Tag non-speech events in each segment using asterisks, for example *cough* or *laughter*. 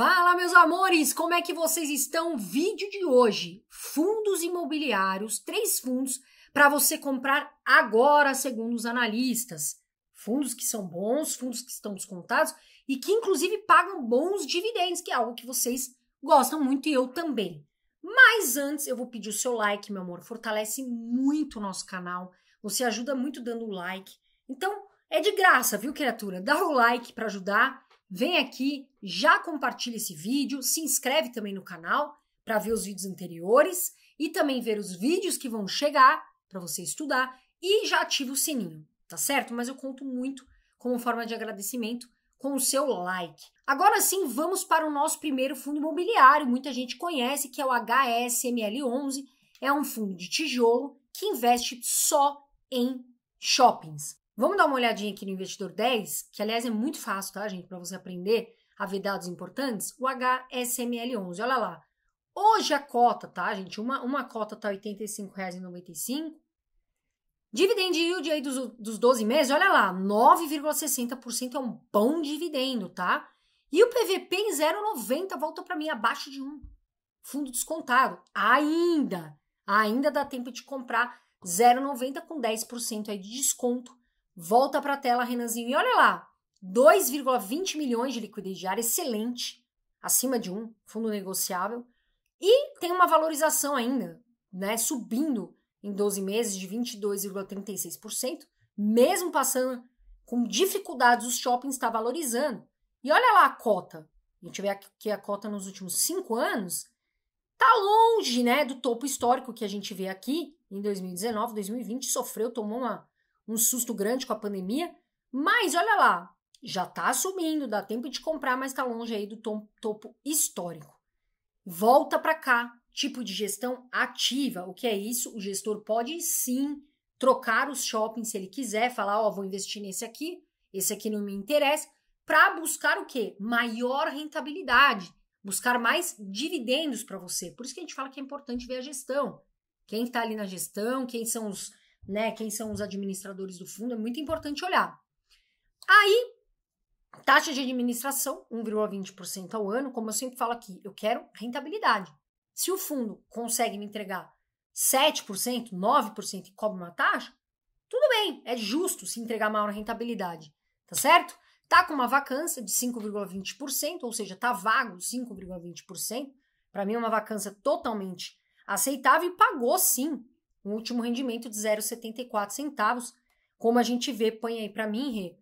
Fala, meus amores, como é que vocês estão? Vídeo de hoje: fundos imobiliários, três fundos para você comprar agora, segundo os analistas. Fundos que são bons, fundos que estão descontados e que, inclusive, pagam bons dividendos, que é algo que vocês gostam muito e eu também. Mas antes, eu vou pedir o seu like, meu amor, fortalece muito o nosso canal, você ajuda muito dando o like. Então, é de graça, viu, criatura? Dá o like para ajudar Vem aqui, já compartilha esse vídeo, se inscreve também no canal para ver os vídeos anteriores e também ver os vídeos que vão chegar para você estudar e já ativa o sininho, tá certo? Mas eu conto muito como forma de agradecimento com o seu like. Agora sim, vamos para o nosso primeiro fundo imobiliário, muita gente conhece, que é o HSML11, é um fundo de tijolo que investe só em shoppings. Vamos dar uma olhadinha aqui no investidor 10, que aliás é muito fácil, tá, gente, para você aprender a ver dados importantes, o HSML11. Olha lá. Hoje a cota, tá, gente? Uma, uma cota tá R$ 85,95. Dividend yield aí dos, dos 12 meses, olha lá, 9,60% é um bom dividendo, tá? E o PVP em 0,90 volta para mim abaixo de 1. Fundo descontado. Ainda, ainda dá tempo de comprar 0,90 com 10% aí de desconto Volta para a tela, Renanzinho. E olha lá, 2,20 milhões de liquidez diária, excelente, acima de um fundo negociável. E tem uma valorização ainda, né, subindo em 12 meses de 22,36%, mesmo passando com dificuldades, os shoppings está valorizando. E olha lá a cota. A gente vê aqui a cota nos últimos cinco anos, tá longe, né, do topo histórico que a gente vê aqui em 2019, 2020, sofreu, tomou uma um susto grande com a pandemia, mas olha lá, já está subindo, dá tempo de comprar, mas está longe aí do tom, topo histórico. Volta para cá, tipo de gestão ativa. O que é isso? O gestor pode sim trocar os shoppings se ele quiser, falar, ó, oh, vou investir nesse aqui, esse aqui não me interessa, para buscar o quê? Maior rentabilidade, buscar mais dividendos para você. Por isso que a gente fala que é importante ver a gestão. Quem está ali na gestão, quem são os né? Quem são os administradores do fundo, é muito importante olhar. Aí, taxa de administração, 1,20% ao ano, como eu sempre falo aqui, eu quero rentabilidade. Se o fundo consegue me entregar 7%, 9% e cobra uma taxa, tudo bem, é justo se entregar maior rentabilidade, tá certo? Tá com uma vacância de 5,20%, ou seja, tá vago 5,20%. Para mim é uma vacância totalmente aceitável e pagou sim um último rendimento de 0,74 centavos. Como a gente vê, põe aí para mim, Rê,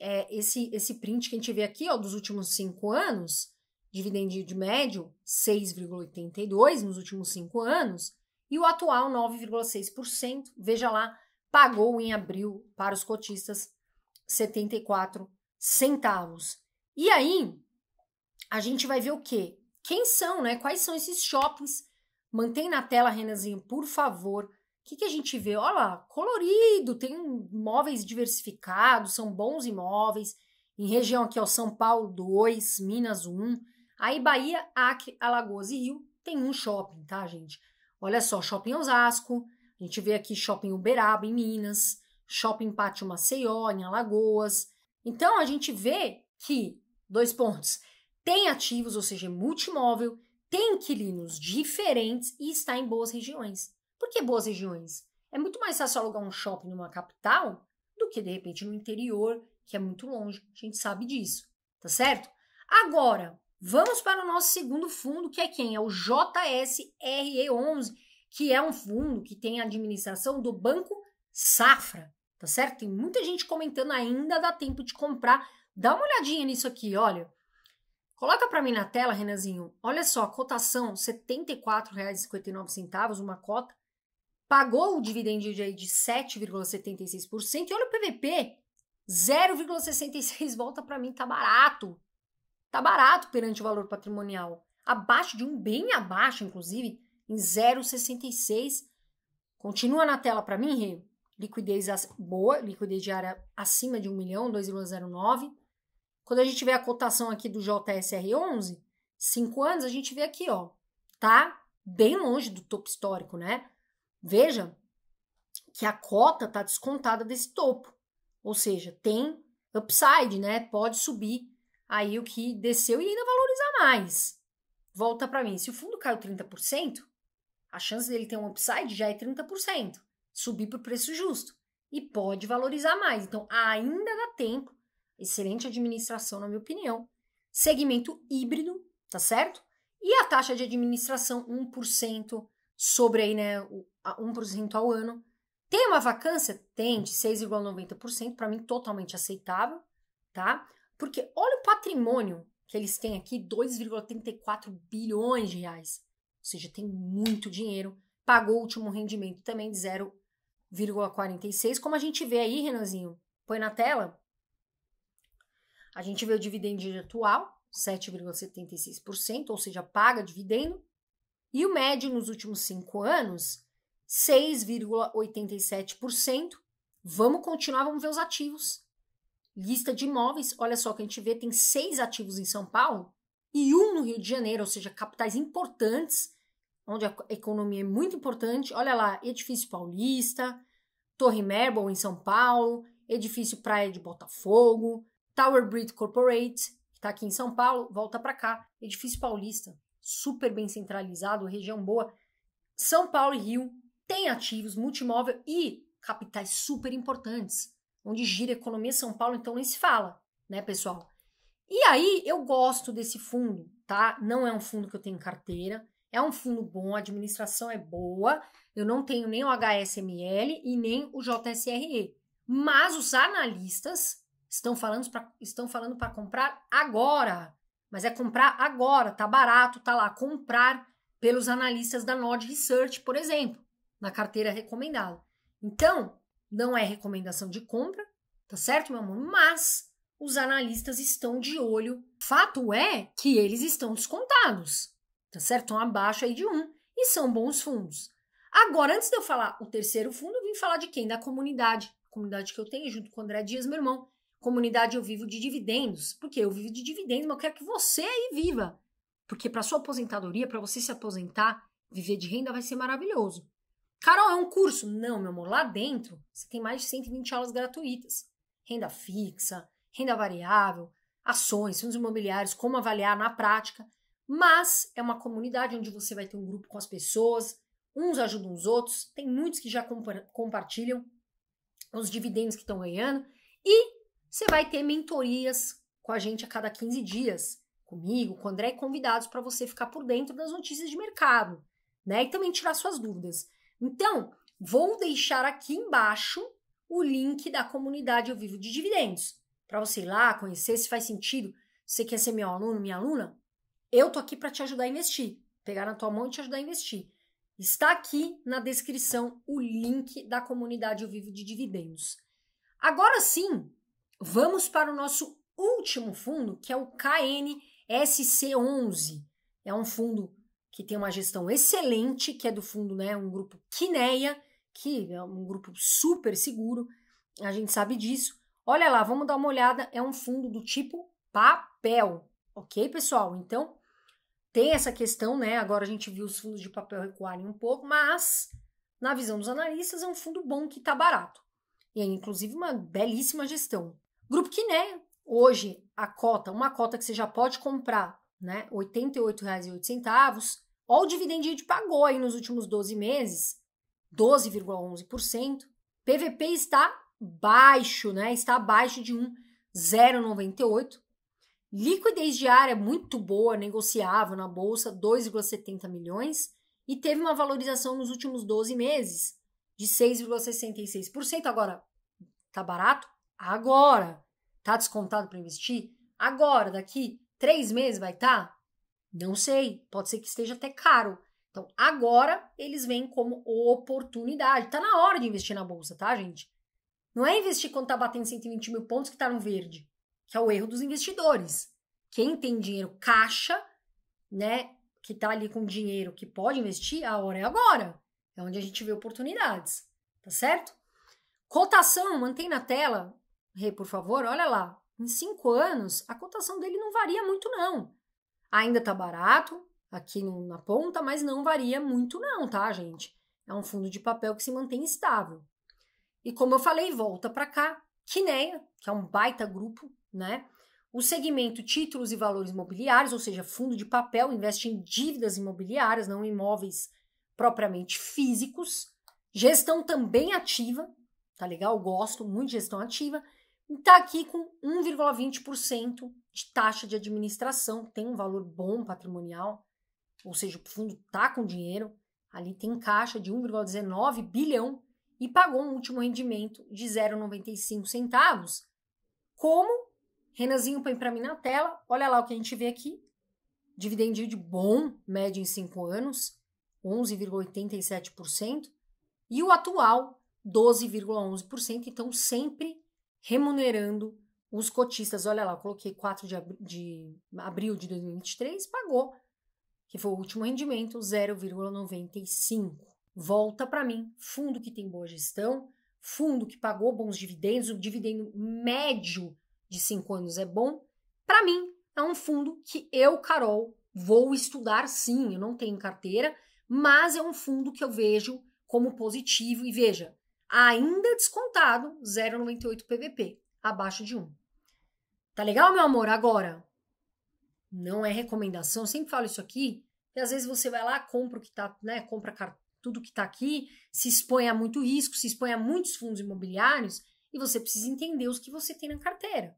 é, esse, esse print que a gente vê aqui, ó, dos últimos cinco anos, dividendo de médio 6,82 nos últimos cinco anos, e o atual 9,6%. Veja lá, pagou em abril para os cotistas 74 centavos. E aí, a gente vai ver o quê? Quem são, né? Quais são esses shoppings Mantém na tela, Renanzinho, por favor. O que, que a gente vê? Olha lá, colorido, tem imóveis diversificados, são bons imóveis. Em região aqui, ó, São Paulo 2, Minas 1. Um. Aí Bahia, Acre, Alagoas e Rio tem um shopping, tá, gente? Olha só, Shopping Osasco, a gente vê aqui Shopping Uberaba, em Minas, Shopping Pátio Maceió, em Alagoas. Então, a gente vê que, dois pontos, tem ativos, ou seja, multimóvel, tem inquilinos diferentes e está em boas regiões. Por que boas regiões? É muito mais fácil alugar um shopping numa capital do que de repente no interior, que é muito longe. A gente sabe disso, tá certo? Agora, vamos para o nosso segundo fundo, que é quem? É o JSRE11, que é um fundo que tem a administração do Banco Safra, tá certo? Tem muita gente comentando ainda, dá tempo de comprar. Dá uma olhadinha nisso aqui, olha. Coloca para mim na tela, Renanzinho. Olha só, cotação R$ 74,59 uma cota. Pagou o dividendo de 7,76% e olha o PVP, 0,66 *laughs* volta para mim, tá barato. Tá barato perante o valor patrimonial. Abaixo de um bem abaixo, inclusive, em 0,66. Continua na tela para mim, Rê. Liquidez boa, liquidez diária acima de 1 milhão, 2,09. Quando a gente vê a cotação aqui do JSR11, 5 anos, a gente vê aqui, ó, tá bem longe do topo histórico, né? Veja que a cota tá descontada desse topo. Ou seja, tem upside, né? Pode subir aí o que desceu e ainda valorizar mais. Volta para mim, se o fundo caiu 30%, a chance dele ter um upside já é 30%, subir para o preço justo e pode valorizar mais. Então, ainda dá tempo Excelente administração, na minha opinião. Segmento híbrido, tá certo? E a taxa de administração 1% sobre aí, né, 1% ao ano. Tem uma vacância? Tem, de 6,90%, para mim totalmente aceitável, tá? Porque olha o patrimônio que eles têm aqui, 2,34 bilhões de reais. Ou seja, tem muito dinheiro. Pagou o último rendimento também de 0,46, como a gente vê aí, Renanzinho. Põe na tela. A gente vê o dividendo atual, 7,76%, ou seja, paga dividendo, e o médio nos últimos cinco anos, 6,87%. Vamos continuar, vamos ver os ativos. Lista de imóveis, olha só que a gente vê, tem seis ativos em São Paulo e um no Rio de Janeiro, ou seja, capitais importantes, onde a economia é muito importante. Olha lá, Edifício Paulista, Torre Merbel em São Paulo, Edifício Praia de Botafogo, Tower Breed Corporate, que está aqui em São Paulo, volta para cá. Edifício Paulista, super bem centralizado, região boa. São Paulo e Rio têm ativos, multimóvel e capitais super importantes, onde gira a economia São Paulo, então nem se fala, né, pessoal? E aí eu gosto desse fundo, tá? Não é um fundo que eu tenho carteira, é um fundo bom, a administração é boa. Eu não tenho nem o HSML e nem o JSRE. Mas os analistas Estão falando para estão falando para comprar agora. Mas é comprar agora, tá barato, tá lá. Comprar pelos analistas da Nord Research, por exemplo, na carteira recomendada. Então, não é recomendação de compra, tá certo, meu amor? Mas os analistas estão de olho. Fato é que eles estão descontados, tá certo? Estão abaixo aí de um e são bons fundos. Agora, antes de eu falar o terceiro fundo, eu vim falar de quem? Da comunidade. A comunidade que eu tenho junto com o André Dias, meu irmão, Comunidade eu vivo de dividendos. porque Eu vivo de dividendos, mas eu quero que você aí viva. Porque para sua aposentadoria, para você se aposentar, viver de renda vai ser maravilhoso. Carol, é um curso? Não, meu amor, lá dentro você tem mais de 120 aulas gratuitas. Renda fixa, renda variável, ações, fundos imobiliários, como avaliar na prática. Mas é uma comunidade onde você vai ter um grupo com as pessoas, uns ajudam os outros, tem muitos que já compartilham os dividendos que estão ganhando e você vai ter mentorias com a gente a cada 15 dias, comigo, com o André convidados para você ficar por dentro das notícias de mercado, né? E também tirar suas dúvidas. Então, vou deixar aqui embaixo o link da comunidade ao vivo de dividendos, para você ir lá conhecer se faz sentido. Você quer ser meu aluno, minha aluna? Eu tô aqui para te ajudar a investir, pegar na tua mão e te ajudar a investir. Está aqui na descrição o link da comunidade ao vivo de dividendos. Agora sim, Vamos para o nosso último fundo, que é o KNSC11. É um fundo que tem uma gestão excelente, que é do fundo, né, um grupo Quineia, que é um grupo super seguro, a gente sabe disso. Olha lá, vamos dar uma olhada, é um fundo do tipo papel, ok, pessoal? Então, tem essa questão, né, agora a gente viu os fundos de papel recuarem um pouco, mas, na visão dos analistas, é um fundo bom que está barato. E é, inclusive, uma belíssima gestão. Grupo Quiné, hoje, a cota, uma cota que você já pode comprar, né? R$ 88,08. Olha o dividend yield pagou aí nos últimos 12 meses, 12,11%. PVP está baixo, né? Está abaixo de 1,098. Liquidez diária muito boa, negociável na bolsa, 2,70 milhões e teve uma valorização nos últimos 12 meses de 6,66%. Agora tá barato? Agora. Tá descontado para investir? Agora, daqui três meses vai estar? Tá? Não sei. Pode ser que esteja até caro. Então, agora eles vêm como oportunidade. Tá na hora de investir na bolsa, tá, gente? Não é investir quando tá batendo 120 mil pontos que tá no verde, que é o erro dos investidores. Quem tem dinheiro caixa, né, que tá ali com dinheiro que pode investir, a hora é agora. É onde a gente vê oportunidades, tá certo? Cotação, mantém na tela Rei, por favor, olha lá. Em cinco anos, a cotação dele não varia muito, não. Ainda tá barato, aqui na ponta, mas não varia muito, não, tá, gente? É um fundo de papel que se mantém estável. E como eu falei, volta para cá. Quineia, que é um baita grupo, né? O segmento títulos e valores imobiliários, ou seja, fundo de papel, investe em dívidas imobiliárias, não imóveis propriamente físicos. Gestão também ativa, tá legal? Gosto muito de gestão ativa está aqui com 1,20% de taxa de administração, tem um valor bom patrimonial, ou seja, o fundo está com dinheiro, ali tem caixa de 1,19 bilhão e pagou um último rendimento de 0,95 centavos. Como? Renanzinho põe para mim na tela, olha lá o que a gente vê aqui. Dividend de bom, média em 5 anos, 11,87%, e o atual, 12,11%, então sempre remunerando os cotistas. Olha lá, eu coloquei 4 de, de abril de 2023, pagou, que foi o último rendimento, 0,95. Volta para mim, fundo que tem boa gestão, fundo que pagou bons dividendos, o dividendo médio de 5 anos é bom. Para mim, é um fundo que eu, Carol, vou estudar sim, eu não tenho carteira, mas é um fundo que eu vejo como positivo e veja, ainda descontado 0,98 PVP, abaixo de 1. Tá legal, meu amor? Agora, não é recomendação, eu sempre falo isso aqui, e às vezes você vai lá, compra o que tá, né, compra tudo que tá aqui, se expõe a muito risco, se expõe a muitos fundos imobiliários, e você precisa entender os que você tem na carteira,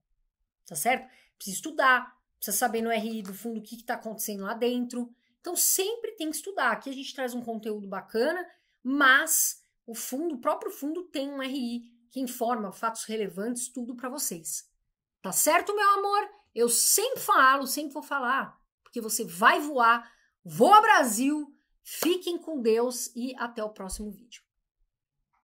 tá certo? Precisa estudar, precisa saber no RI do fundo o que está acontecendo lá dentro. Então, sempre tem que estudar. Aqui a gente traz um conteúdo bacana, mas o fundo, o próprio fundo tem um RI que informa fatos relevantes, tudo para vocês. Tá certo, meu amor? Eu sempre falo, sempre vou falar, porque você vai voar. Voa Brasil, fiquem com Deus e até o próximo vídeo.